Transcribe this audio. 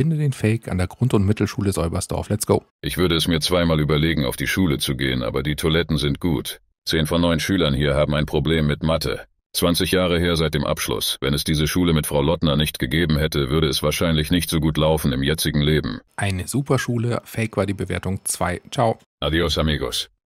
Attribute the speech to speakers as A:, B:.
A: Finde den Fake an der Grund- und Mittelschule Säubersdorf. Let's go.
B: Ich würde es mir zweimal überlegen, auf die Schule zu gehen, aber die Toiletten sind gut. Zehn von neun Schülern hier haben ein Problem mit Mathe. 20 Jahre her seit dem Abschluss. Wenn es diese Schule mit Frau Lottner nicht gegeben hätte, würde es wahrscheinlich nicht so gut
C: laufen im jetzigen Leben. Eine super Schule. Fake war die Bewertung 2. Ciao.
D: Adios, amigos.